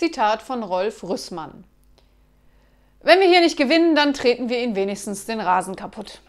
Zitat von Rolf Rüssmann. Wenn wir hier nicht gewinnen, dann treten wir ihn wenigstens den Rasen kaputt.